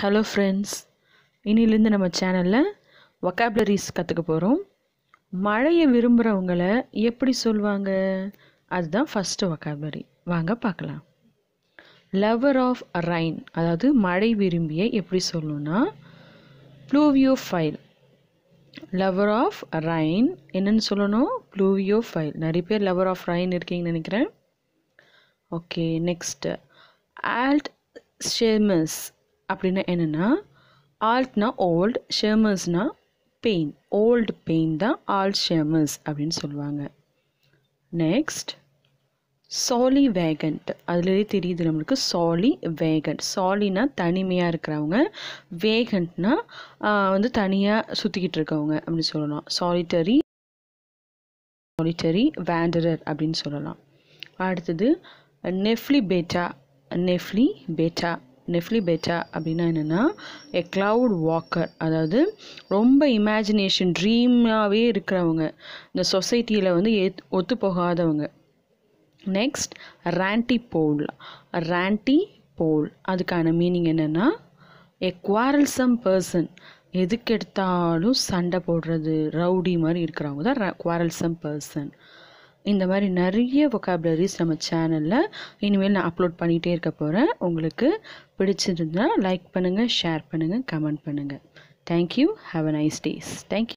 hello friends இன்னிலேருந்து நம்ம சேனலில் வொக்காபுலரிஸ் கற்றுக்க போகிறோம் மழையை விரும்புகிறவங்களை எப்படி சொல்லுவாங்க அதுதான் ஃபஸ்ட்டு வொக்காபுலரி வாங்க பார்க்கலாம் லவர் ஆஃப் ரைன் அதாவது மழை விரும்பிய எப்படி சொல்லணும்னா pluviophile lover of rain என்னென்னு சொல்லணும் ப்ளூவியோ ஃபைல் நிறைய பேர் லவர் ஆஃப் ரைன் இருக்கீங்கன்னு நினைக்கிறேன் ஓகே நெக்ஸ்ட்டு ஆல்ட் ஷேமஸ் அப்படின்னா என்னென்னா ஆல்ட்னா ஓல்டு ஷேமர்ஸ்னா பெயின் ஓல்டு பெயின் தான் ஆல்ட் ஷேமர்ஸ் அப்படின்னு சொல்லுவாங்க நெக்ஸ்ட் சாலி வேகண்ட் அதுலேயே தெரியுது நம்மளுக்கு சாலி வேகண்ட் சாலினா தனிமையாக இருக்கிறவங்க வேகண்ட்னா வந்து தனியாக சுற்றிக்கிட்டு இருக்கவங்க அப்படின்னு சொல்லலாம் சாலிட்டரி சாலிட்டரி வேண்டரர் அப்படின்னு சொல்லலாம் அடுத்தது நெஃப்லி பேட்டா நெஃப்லி பேட்டா நெஃப்லி நெஃப்லிபெட்டா அப்படின்னா என்னென்னா எ க்ளவுட் வாக்கர் அதாவது ரொம்ப இமேஜினேஷன் ட்ரீமாகவே இருக்கிறவங்க இந்த சொசைட்டியில் வந்து ஏத் ஒத்து போகாதவங்க நெக்ஸ்ட் ரேண்டி போல் ரேண்டி போல் அதுக்கான மீனிங் என்னென்னா எ குவாரல்சம் பர்சன் எதுக்கெடுத்தாலும் சண்டை போடுறது ரவுடி மாதிரி இருக்கிறவங்க தான் குவாரல்சம் பர்சன் இந்த மாதிரி நிறைய வொக்காபுலரிஸ் நம்ம சேனலில் இனிமேல் நான் அப்லோட் பண்ணிகிட்டே இருக்க போகிறேன் உங்களுக்கு பிடிச்சிருந்தால் லைக் பண்ணுங்கள் ஷேர் பண்ணுங்கள் கமெண்ட் பண்ணுங்கள் thank you have a nice days thank you